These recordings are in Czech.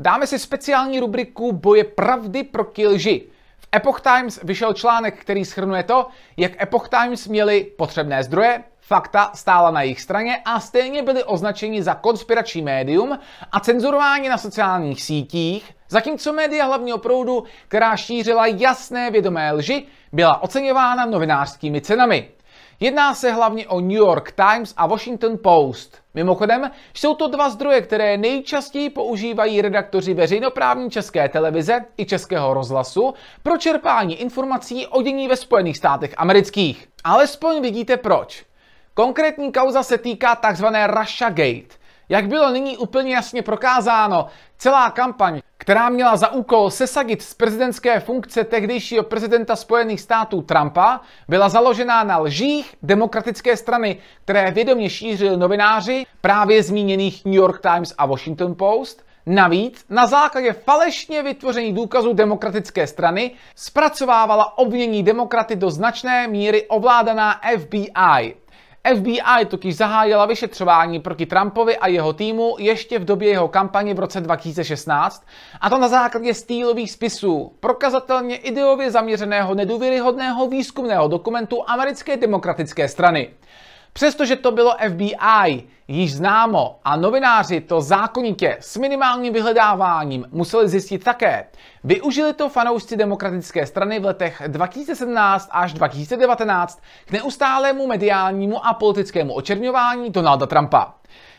Dáme si speciální rubriku Boje pravdy proti lži. V Epoch Times vyšel článek, který schrnuje to, jak Epoch Times měli potřebné zdroje, fakta stála na jejich straně a stejně byli označeni za konspirační médium a cenzurování na sociálních sítích, zatímco média hlavního proudu, která šířila jasné vědomé lži, byla oceňována novinářskými cenami. Jedná se hlavně o New York Times a Washington Post. Mimochodem, jsou to dva zdroje, které nejčastěji používají redaktoři veřejnoprávní české televize i českého rozhlasu pro čerpání informací o dění ve Spojených státech amerických. Alespoň vidíte proč. Konkrétní kauza se týká tzv. Russia Gate. Jak bylo nyní úplně jasně prokázáno, celá kampaň která měla za úkol sesadit z prezidentské funkce tehdejšího prezidenta Spojených států Trumpa, byla založená na lžích demokratické strany, které vědomě šířili novináři právě zmíněných New York Times a Washington Post, Navíc na základě falešně vytvořených důkazů demokratické strany zpracovávala obvinění demokraty do značné míry ovládaná FBI, FBI totiž zahájila vyšetřování proti Trumpovi a jeho týmu ještě v době jeho kampaně v roce 2016, a to na základě stýlových spisů, prokazatelně ideově zaměřeného nedůvěryhodného výzkumného dokumentu americké demokratické strany. Přestože to bylo FBI již známo a novináři to zákonitě s minimálním vyhledáváním museli zjistit také, využili to fanoušci demokratické strany v letech 2017 až 2019 k neustálému mediálnímu a politickému očerňování Donalda Trumpa.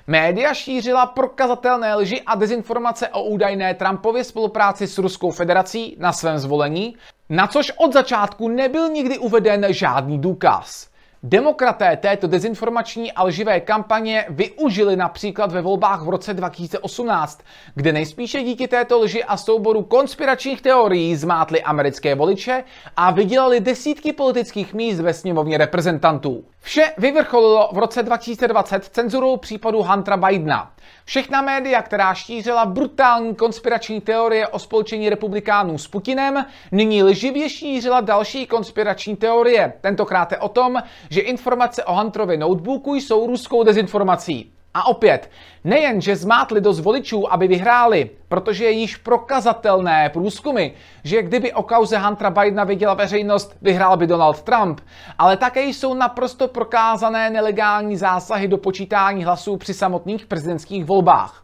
Média šířila prokazatelné lži a dezinformace o údajné Trumpově spolupráci s Ruskou federací na svém zvolení, na což od začátku nebyl nikdy uveden žádný důkaz. Demokraté této dezinformační a lživé kampaně využili například ve volbách v roce 2018, kde nejspíše díky této lži a souboru konspiračních teorií zmátli americké voliče a vydělali desítky politických míst ve sněmovně reprezentantů. Vše vyvrcholilo v roce 2020 cenzurou případu Huntera Bidena. Všechna média, která štířila brutální konspirační teorie o spolčení republikánů s Putinem, nyní lživě šířila další konspirační teorie, tentokrát o tom, že informace o Hunterově notebooku jsou ruskou dezinformací. A opět, nejen, že zmátli dost voličů, aby vyhráli, protože je již prokazatelné průzkumy, že kdyby o kauze Huntera Bidena viděla veřejnost, vyhrál by Donald Trump, ale také jsou naprosto prokázané nelegální zásahy do počítání hlasů při samotných prezidentských volbách.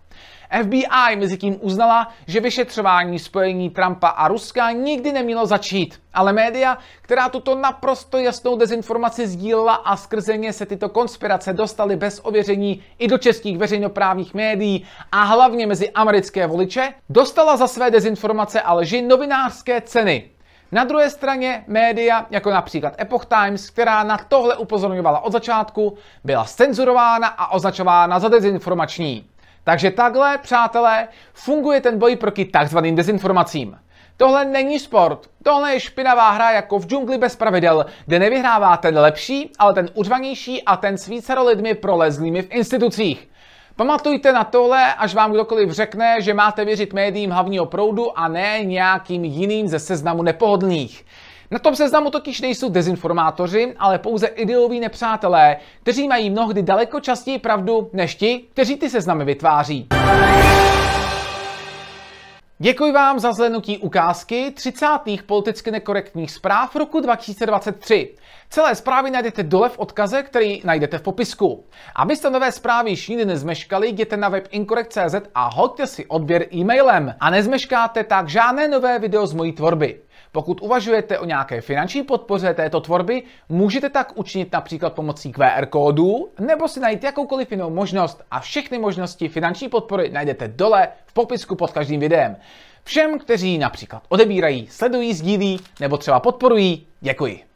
FBI mezi tím uznala, že vyšetřování spojení Trumpa a Ruska nikdy nemělo začít, ale média, která tuto naprosto jasnou dezinformaci sdílela a skrze ně se tyto konspirace dostaly bez ověření i do českých veřejnoprávních médií a hlavně mezi americké voliče, dostala za své dezinformace a lži novinářské ceny. Na druhé straně média, jako například Epoch Times, která na tohle upozorňovala od začátku, byla cenzurována a označována za dezinformační. Takže takhle, přátelé, funguje ten boj proti takzvaným dezinformacím. Tohle není sport, tohle je špinavá hra jako v džungli bez pravidel, kde nevyhrává ten lepší, ale ten uřvanější a ten s vícero lidmi prolezlými v institucích. Pamatujte na tohle, až vám kdokoliv řekne, že máte věřit médiím hlavního proudu a ne nějakým jiným ze seznamu nepohodlných. Na tom seznamu totiž nejsou dezinformátoři, ale pouze ideoví nepřátelé, kteří mají mnohdy daleko častěji pravdu než ti, kteří ty seznamy vytváří. Děkuji vám za zhlednutí ukázky 30. politicky nekorektních zpráv roku 2023. Celé zprávy najdete dole v odkaze, který najdete v popisku. Abyste nové zprávy již nikdy nezmeškali, jděte na web inkorekt.cz a hoďte si odběr e-mailem a nezmeškáte tak žádné nové video z mojí tvorby. Pokud uvažujete o nějaké finanční podpoře této tvorby, můžete tak učinit například pomocí QR kódu nebo si najít jakoukoliv jinou možnost a všechny možnosti finanční podpory najdete dole v popisku pod každým videem. Všem, kteří například odebírají, sledují, sdílí nebo třeba podporují, děkuji.